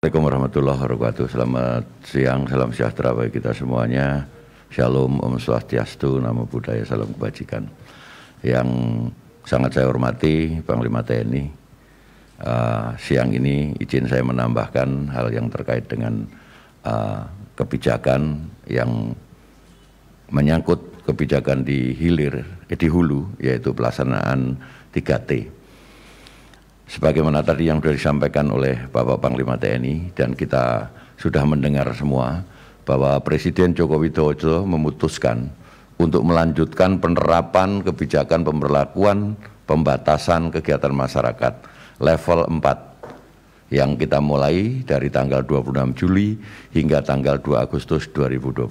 Assalamualaikum warahmatullahi wabarakatuh. Selamat siang, salam sejahtera bagi kita semuanya. Shalom, Om Swastiastu, Namo Buddhaya, Salam Kebajikan. Yang sangat saya hormati, Panglima TNI, uh, siang ini izin saya menambahkan hal yang terkait dengan uh, kebijakan yang menyangkut kebijakan di hilir, eh, di hulu, yaitu pelaksanaan 3T sebagaimana tadi yang sudah disampaikan oleh Bapak Panglima TNI dan kita sudah mendengar semua bahwa Presiden Joko Widodo memutuskan untuk melanjutkan penerapan kebijakan pemberlakuan pembatasan kegiatan masyarakat level 4 yang kita mulai dari tanggal 26 Juli hingga tanggal 2 Agustus 2021.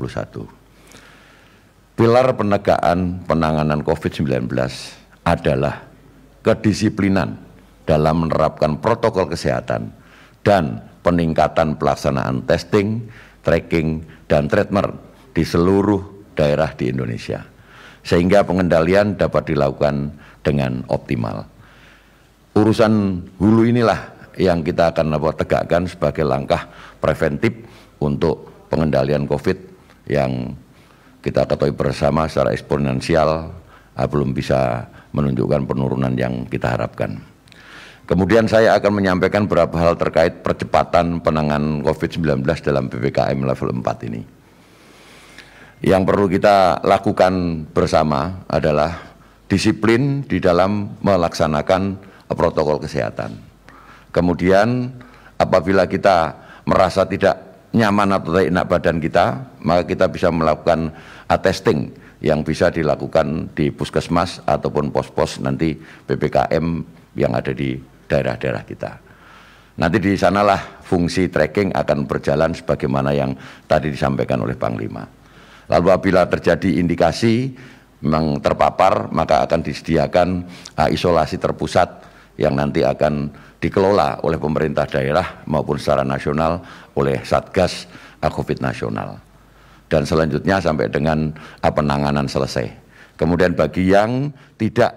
Pilar penegakan penanganan COVID-19 adalah kedisiplinan dalam menerapkan protokol kesehatan dan peningkatan pelaksanaan testing, tracking, dan treatment di seluruh daerah di Indonesia, sehingga pengendalian dapat dilakukan dengan optimal. Urusan hulu inilah yang kita akan apa, tegakkan sebagai langkah preventif untuk pengendalian COVID yang kita ketahui bersama secara eksponensial belum bisa menunjukkan penurunan yang kita harapkan. Kemudian saya akan menyampaikan beberapa hal terkait percepatan penanganan COVID-19 dalam PPKM level 4 ini. Yang perlu kita lakukan bersama adalah disiplin di dalam melaksanakan protokol kesehatan. Kemudian apabila kita merasa tidak nyaman atau tidak enak badan kita, maka kita bisa melakukan testing yang bisa dilakukan di puskesmas ataupun pos-pos nanti PPKM yang ada di daerah-daerah kita. Nanti di sanalah fungsi tracking akan berjalan sebagaimana yang tadi disampaikan oleh Panglima. Lalu apabila terjadi indikasi memang terpapar, maka akan disediakan uh, isolasi terpusat yang nanti akan dikelola oleh pemerintah daerah maupun secara nasional oleh Satgas ah, COVID nasional. Dan selanjutnya sampai dengan ah, penanganan selesai. Kemudian bagi yang tidak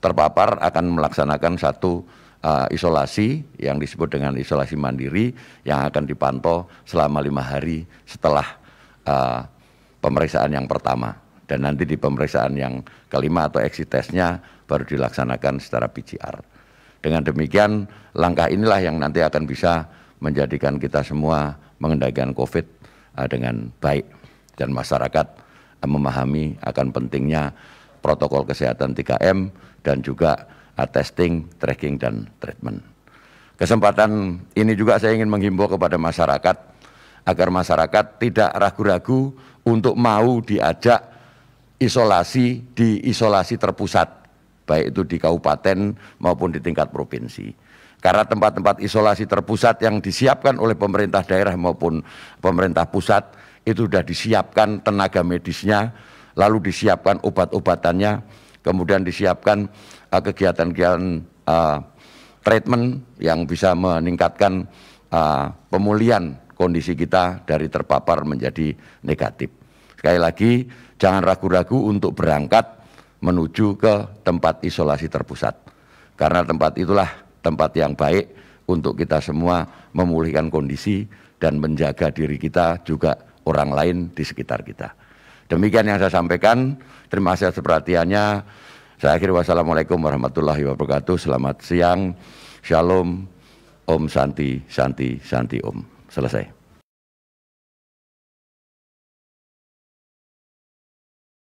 terpapar akan melaksanakan satu uh, isolasi yang disebut dengan isolasi mandiri yang akan dipantau selama lima hari setelah uh, pemeriksaan yang pertama dan nanti di pemeriksaan yang kelima atau exit testnya baru dilaksanakan secara PCR. Dengan demikian langkah inilah yang nanti akan bisa menjadikan kita semua mengendalikan COVID uh, dengan baik dan masyarakat uh, memahami akan pentingnya protokol kesehatan 3M dan juga Uh, testing, tracking, dan treatment. Kesempatan ini juga saya ingin menghimbau kepada masyarakat agar masyarakat tidak ragu-ragu untuk mau diajak isolasi di isolasi terpusat, baik itu di kabupaten maupun di tingkat provinsi. Karena tempat-tempat isolasi terpusat yang disiapkan oleh pemerintah daerah maupun pemerintah pusat itu sudah disiapkan tenaga medisnya, lalu disiapkan obat-obatannya, kemudian disiapkan uh, kegiatan-kegiatan uh, treatment yang bisa meningkatkan uh, pemulihan kondisi kita dari terpapar menjadi negatif. Sekali lagi, jangan ragu-ragu untuk berangkat menuju ke tempat isolasi terpusat. Karena tempat itulah tempat yang baik untuk kita semua memulihkan kondisi dan menjaga diri kita juga orang lain di sekitar kita. Demikian yang saya sampaikan. Terima kasih atas perhatiannya. Saya akhiri wassalamualaikum warahmatullahi wabarakatuh. Selamat siang. Shalom. Om Santi, Santi, Santi Om. Selesai.